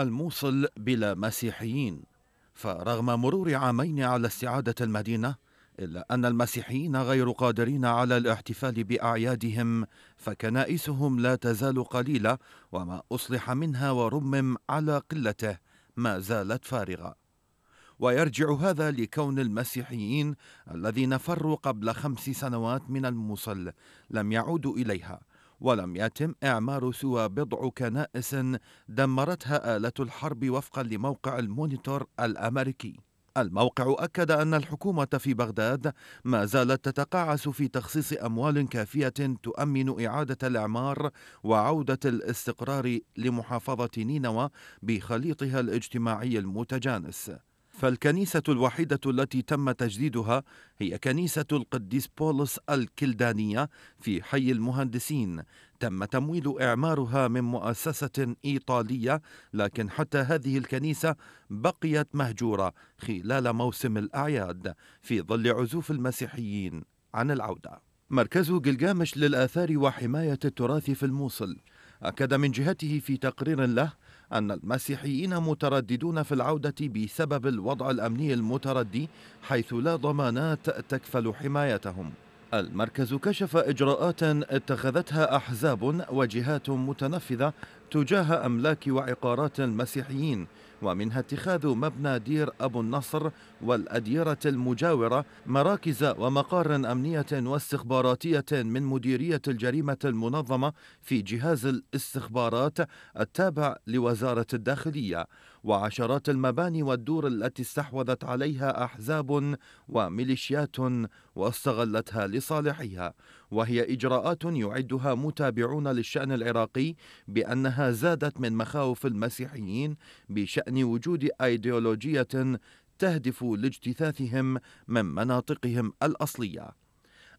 الموصل بلا مسيحيين فرغم مرور عامين على استعادة المدينة إلا أن المسيحيين غير قادرين على الاحتفال بأعيادهم فكنائسهم لا تزال قليلة وما أصلح منها ورمم على قلته ما زالت فارغة ويرجع هذا لكون المسيحيين الذين فروا قبل خمس سنوات من الموصل لم يعودوا إليها ولم يتم إعمار سوى بضع كنائس دمرتها آلة الحرب وفقا لموقع المونيتور الأمريكي الموقع أكد أن الحكومة في بغداد ما زالت تتقاعس في تخصيص أموال كافية تؤمن إعادة الإعمار وعودة الاستقرار لمحافظة نينوى بخليطها الاجتماعي المتجانس فالكنيسة الوحيدة التي تم تجديدها هي كنيسة القديس بولس الكلدانية في حي المهندسين، تم تمويل إعمارها من مؤسسة إيطالية، لكن حتى هذه الكنيسة بقيت مهجورة خلال موسم الأعياد في ظل عزوف المسيحيين عن العودة. مركز جلجامش للآثار وحماية التراث في الموصل أكد من جهته في تقرير له أن المسيحيين مترددون في العودة بسبب الوضع الأمني المتردي حيث لا ضمانات تكفل حمايتهم المركز كشف إجراءات اتخذتها أحزاب وجهات متنفذة تجاه أملاك وعقارات المسيحيين ومنها اتخاذ مبنى دير أبو النصر والأديرة المجاورة مراكز ومقار أمنية واستخباراتية من مديرية الجريمة المنظمة في جهاز الاستخبارات التابع لوزارة الداخلية وعشرات المباني والدور التي استحوذت عليها أحزاب وميليشيات واستغلتها لصالحها وهي إجراءات يعدها متابعون للشأن العراقي بأنها زادت من مخاوف المسيحيين بشأن وجود أيديولوجية تهدف لاجتثاثهم من مناطقهم الأصلية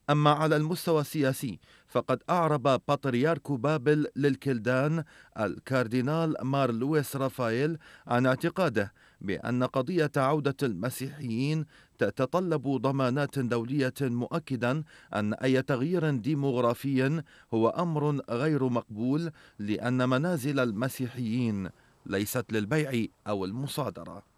أما على المستوى السياسي فقد أعرب بطريرك بابل للكلدان الكاردينال مار لويس رافائيل عن اعتقاده بأن قضية عودة المسيحيين تتطلب ضمانات دولية مؤكدا أن أي تغيير ديموغرافي هو أمر غير مقبول لأن منازل المسيحيين ليست للبيع أو المصادرة